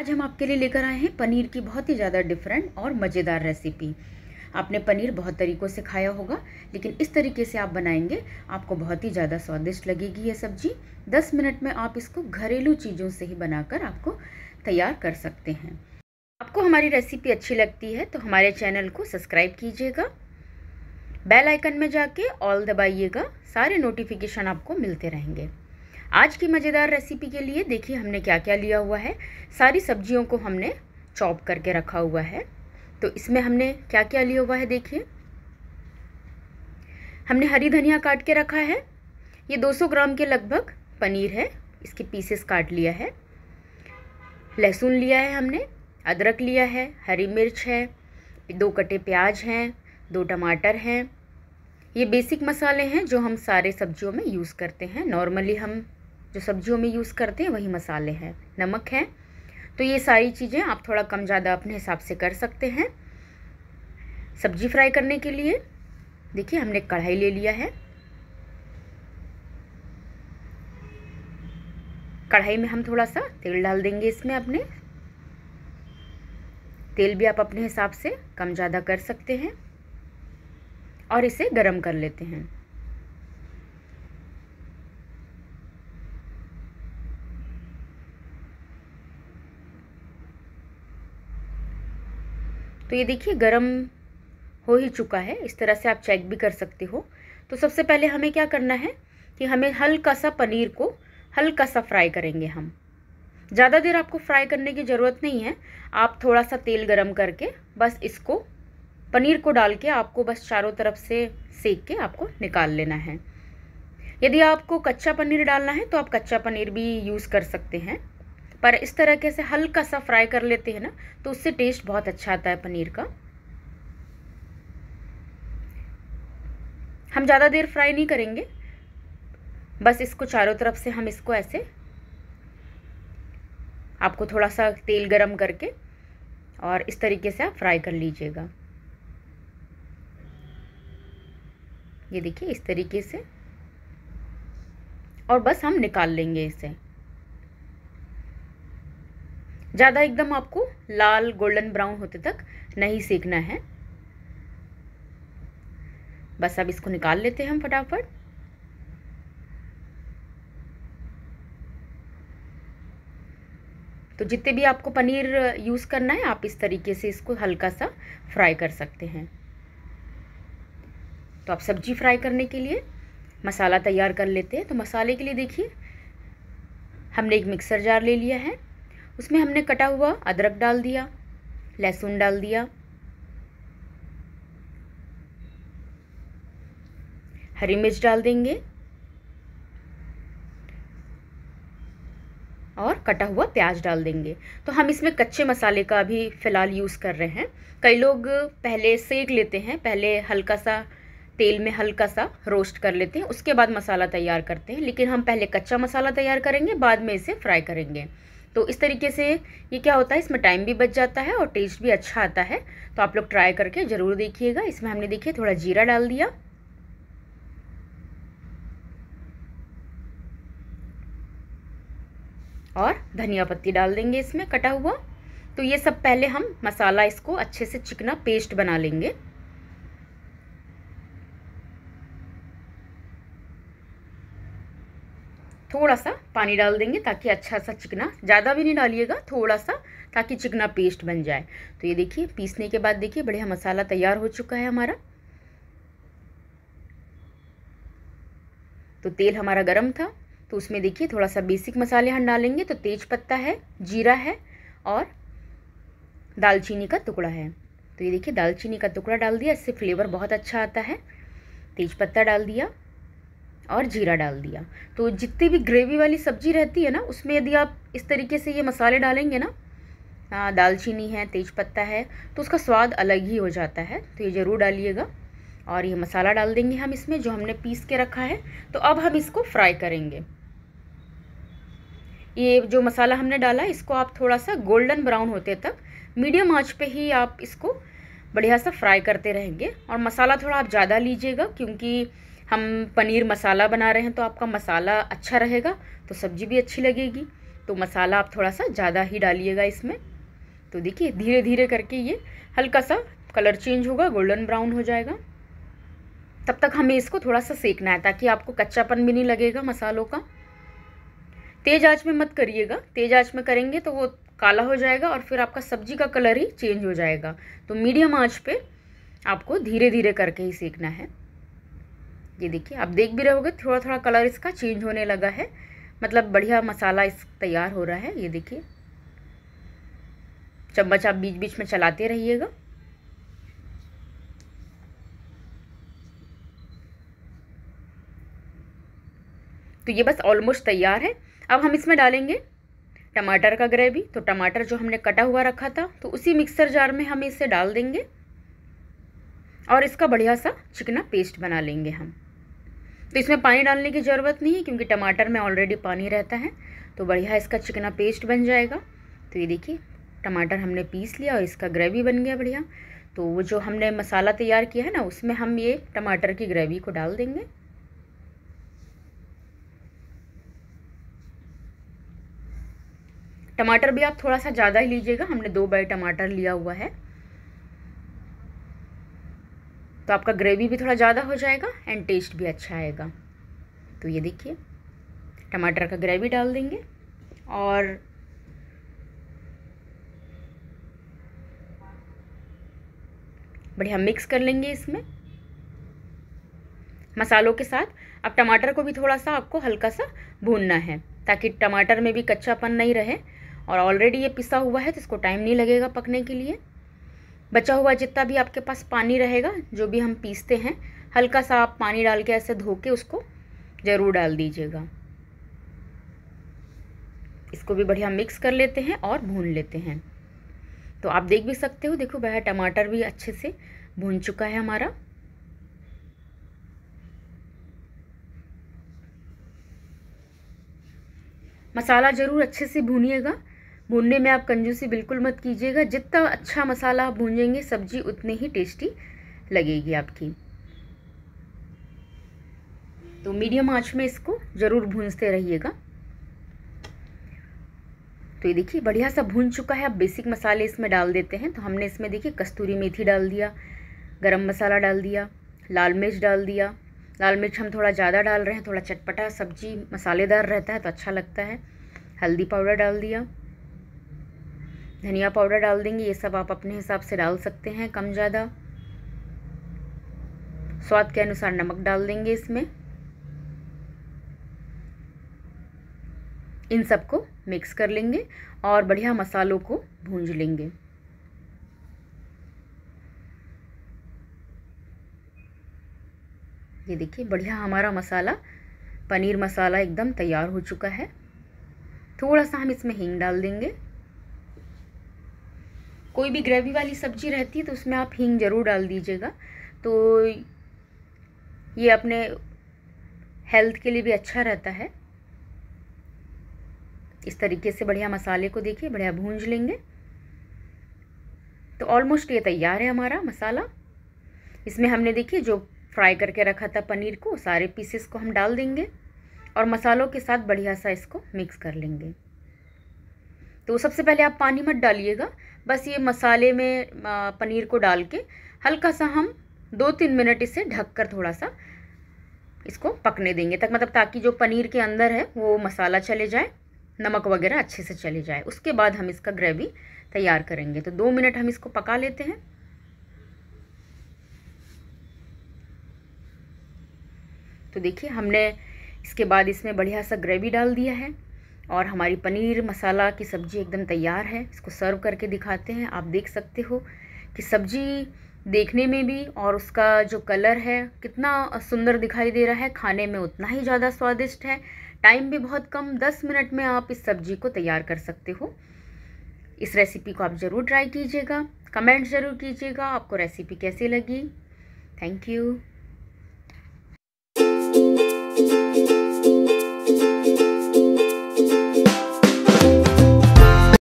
आज हम आपके लिए लेकर आए हैं पनीर की बहुत ही ज़्यादा डिफरेंट और मज़ेदार रेसिपी आपने पनीर बहुत तरीक़ों से खाया होगा लेकिन इस तरीके से आप बनाएंगे आपको बहुत ही ज़्यादा स्वादिष्ट लगेगी ये सब्ज़ी 10 मिनट में आप इसको घरेलू चीज़ों से ही बनाकर आपको तैयार कर सकते हैं आपको हमारी रेसिपी अच्छी लगती है तो हमारे चैनल को सब्सक्राइब कीजिएगा बेल आइकन में जाके ऑल दबाइएगा सारे नोटिफिकेशन आपको मिलते रहेंगे आज की मज़ेदार रेसिपी के लिए देखिए हमने क्या क्या लिया हुआ है सारी सब्जियों को हमने चॉप करके रखा हुआ है तो इसमें हमने क्या क्या लिया हुआ है देखिए हमने हरी धनिया काट के रखा है ये 200 ग्राम के लगभग पनीर है इसके पीसेस काट लिया है लहसुन लिया है हमने अदरक लिया है हरी मिर्च है दो कटे प्याज हैं दो टमाटर हैं ये बेसिक मसाले हैं जो हम सारे सब्जियों में यूज़ करते हैं नॉर्मली हम जो सब्जियों में यूज़ करते हैं वही मसाले हैं नमक है तो ये सारी चीज़ें आप थोड़ा कम ज़्यादा अपने हिसाब से कर सकते हैं सब्जी फ्राई करने के लिए देखिए हमने कढ़ाई ले लिया है कढ़ाई में हम थोड़ा सा तेल डाल देंगे इसमें अपने तेल भी आप अपने हिसाब से कम ज़्यादा कर सकते हैं और इसे गरम कर लेते हैं तो ये देखिए गर्म हो ही चुका है इस तरह से आप चेक भी कर सकते हो तो सबसे पहले हमें क्या करना है कि हमें हल्का सा पनीर को हल्का सा फ्राई करेंगे हम ज़्यादा देर आपको फ्राई करने की ज़रूरत नहीं है आप थोड़ा सा तेल गरम करके बस इसको पनीर को डाल के आपको बस चारों तरफ से सेक के आपको निकाल लेना है यदि आपको कच्चा पनीर डालना है तो आप कच्चा पनीर भी यूज़ कर सकते हैं पर इस तरह के से हल्का सा फ्राई कर लेते हैं ना तो उससे टेस्ट बहुत अच्छा आता है पनीर का हम ज़्यादा देर फ्राई नहीं करेंगे बस इसको चारों तरफ से हम इसको ऐसे आपको थोड़ा सा तेल गरम करके और इस तरीके से आप फ्राई कर लीजिएगा ये देखिए इस तरीके से और बस हम निकाल लेंगे इसे ज़्यादा एकदम आपको लाल गोल्डन ब्राउन होते तक नहीं सेकना है बस अब इसको निकाल लेते हैं हम फटाफट तो जितने भी आपको पनीर यूज़ करना है आप इस तरीके से इसको हल्का सा फ्राई कर सकते हैं तो आप सब्जी फ्राई करने के लिए मसाला तैयार कर लेते हैं तो मसाले के लिए देखिए हमने एक मिक्सर जार ले लिया है उसमें हमने कटा हुआ अदरक डाल दिया लहसुन डाल दिया हरी मिर्च डाल देंगे और कटा हुआ प्याज डाल देंगे तो हम इसमें कच्चे मसाले का भी फ़िलहाल यूज़ कर रहे हैं कई लोग पहले सेक लेते हैं पहले हल्का सा तेल में हल्का सा रोस्ट कर लेते हैं उसके बाद मसाला तैयार करते हैं लेकिन हम पहले कच्चा मसाला तैयार करेंगे बाद में इसे फ्राई करेंगे तो इस तरीके से ये क्या होता है इसमें टाइम भी बच जाता है और टेस्ट भी अच्छा आता है तो आप लोग ट्राई करके ज़रूर देखिएगा इसमें हमने देखिए थोड़ा जीरा डाल दिया और धनिया पत्ती डाल देंगे इसमें कटा हुआ तो ये सब पहले हम मसाला इसको अच्छे से चिकना पेस्ट बना लेंगे थोड़ा सा पानी डाल देंगे ताकि अच्छा सा चिकना ज़्यादा भी नहीं डालिएगा थोड़ा सा ताकि चिकना पेस्ट बन जाए तो ये देखिए पीसने के बाद देखिए बढ़िया मसाला तैयार हो चुका है हमारा तो तेल हमारा गर्म था तो उसमें देखिए थोड़ा सा बेसिक मसाले हम डालेंगे तो तेज पत्ता है जीरा है और दालचीनी का टुकड़ा है तो ये देखिए दालचीनी का टुकड़ा डाल दिया इससे फ्लेवर बहुत अच्छा आता है तेज पत्ता डाल दिया और जीरा डाल दिया तो जितनी भी ग्रेवी वाली सब्जी रहती है ना उसमें यदि आप इस तरीके से ये मसाले डालेंगे ना दालचीनी है तेज़पत्ता है तो उसका स्वाद अलग ही हो जाता है तो ये ज़रूर डालिएगा और ये मसाला डाल देंगे हम इसमें जो हमने पीस के रखा है तो अब हम इसको फ्राई करेंगे ये जो मसाला हमने डाला इसको आप थोड़ा सा गोल्डन ब्राउन होते तक मीडियम आँच पर ही आप इसको बढ़िया सा फ्राई करते रहेंगे और मसाला थोड़ा आप ज़्यादा लीजिएगा क्योंकि हम पनीर मसाला बना रहे हैं तो आपका मसाला अच्छा रहेगा तो सब्ज़ी भी अच्छी लगेगी तो मसाला आप थोड़ा सा ज़्यादा ही डालिएगा इसमें तो देखिए धीरे धीरे करके ये हल्का सा कलर चेंज होगा गोल्डन ब्राउन हो जाएगा तब तक हमें इसको थोड़ा सा सेकना है ताकि आपको कच्चापन भी नहीं लगेगा मसालों का तेज़ आँच में मत करिएगा तेज़ आँच में करेंगे तो वो काला हो जाएगा और फिर आपका सब्जी का कलर ही चेंज हो जाएगा तो मीडियम आँच पर आपको धीरे धीरे करके ही सेकना है ये देखिए आप देख भी रहोगे थोड़ा थोड़ा कलर इसका चेंज होने लगा है मतलब बढ़िया मसाला इस तैयार हो रहा है ये देखिए चम्मच आप बीच बीच में चलाते रहिएगा तो ये बस ऑलमोस्ट तैयार है अब हम इसमें डालेंगे टमाटर का ग्रेवी तो टमाटर जो हमने कटा हुआ रखा था तो उसी मिक्सर जार में हम इसे डाल देंगे और इसका बढ़िया सा चिकना पेस्ट बना लेंगे हम तो इसमें पानी डालने की ज़रूरत नहीं है क्योंकि टमाटर में ऑलरेडी पानी रहता है तो बढ़िया इसका चिकना पेस्ट बन जाएगा तो ये देखिए टमाटर हमने पीस लिया और इसका ग्रेवी बन गया बढ़िया तो वो जो हमने मसाला तैयार किया है ना उसमें हम ये टमाटर की ग्रेवी को डाल देंगे टमाटर भी आप थोड़ा सा ज़्यादा ही लीजिएगा हमने दो बाई टमाटर लिया हुआ है तो आपका ग्रेवी भी थोड़ा ज़्यादा हो जाएगा एंड टेस्ट भी अच्छा आएगा तो ये देखिए टमाटर का ग्रेवी डाल देंगे और बढ़िया मिक्स कर लेंगे इसमें मसालों के साथ अब टमाटर को भी थोड़ा सा आपको हल्का सा भूनना है ताकि टमाटर में भी कच्चापन नहीं रहे और ऑलरेडी ये पिसा हुआ है तो इसको टाइम नहीं लगेगा पकने के लिए बचा हुआ जितना भी आपके पास पानी रहेगा जो भी हम पीसते हैं हल्का सा आप पानी डाल के ऐसे धो के उसको ज़रूर डाल दीजिएगा इसको भी बढ़िया मिक्स कर लेते हैं और भून लेते हैं तो आप देख भी सकते हो देखो वह टमाटर भी अच्छे से भून चुका है हमारा मसाला ज़रूर अच्छे से भूनिएगा भूनने में आप कंजूसी बिल्कुल मत कीजिएगा जितना अच्छा मसाला आप भूनेंगे सब्जी उतनी ही टेस्टी लगेगी आपकी तो मीडियम आंच में इसको ज़रूर भूनते रहिएगा तो ये देखिए बढ़िया सा भून चुका है अब बेसिक मसाले इसमें डाल देते हैं तो हमने इसमें देखिए कस्तूरी मेथी डाल दिया गरम मसाला डाल दिया लाल मिर्च डाल दिया लाल मिर्च हम थोड़ा ज़्यादा डाल रहे हैं थोड़ा चटपटा सब्जी मसालेदार रहता है तो अच्छा लगता है हल्दी पाउडर डाल दिया धनिया पाउडर डाल देंगे ये सब आप अपने हिसाब से डाल सकते हैं कम ज़्यादा स्वाद के अनुसार नमक डाल देंगे इसमें इन सबको मिक्स कर लेंगे और बढ़िया मसालों को भूंज लेंगे ये देखिए बढ़िया हमारा मसाला पनीर मसाला एकदम तैयार हो चुका है थोड़ा सा हम इसमें हींग डाल देंगे कोई भी ग्रेवी वाली सब्जी रहती है तो उसमें आप हींग ज़रूर डाल दीजिएगा तो ये अपने हेल्थ के लिए भी अच्छा रहता है इस तरीके से बढ़िया मसाले को देखिए बढ़िया भूंज लेंगे तो ऑलमोस्ट ये तैयार है हमारा मसाला इसमें हमने देखिए जो फ्राई करके रखा था पनीर को सारे पीसेस को हम डाल देंगे और मसालों के साथ बढ़िया सा इसको मिक्स कर लेंगे तो सबसे पहले आप पानी मत डालिएगा बस ये मसाले में पनीर को डाल के हल्का सा हम दो तीन मिनट इसे ढक कर थोड़ा सा इसको पकने देंगे तक मतलब ताकि जो पनीर के अंदर है वो मसाला चले जाए नमक वगैरह अच्छे से चले जाए उसके बाद हम इसका ग्रेवी तैयार करेंगे तो दो मिनट हम इसको पका लेते हैं तो देखिए हमने इसके बाद इसमें बढ़िया सा ग्रेवी डाल दिया है और हमारी पनीर मसाला की सब्ज़ी एकदम तैयार है इसको सर्व करके दिखाते हैं आप देख सकते हो कि सब्ज़ी देखने में भी और उसका जो कलर है कितना सुंदर दिखाई दे रहा है खाने में उतना ही ज़्यादा स्वादिष्ट है टाइम भी बहुत कम दस मिनट में आप इस सब्ज़ी को तैयार कर सकते हो इस रेसिपी को आप ज़रूर ट्राई कीजिएगा कमेंट ज़रूर कीजिएगा आपको रेसिपी कैसी लगी थैंक यू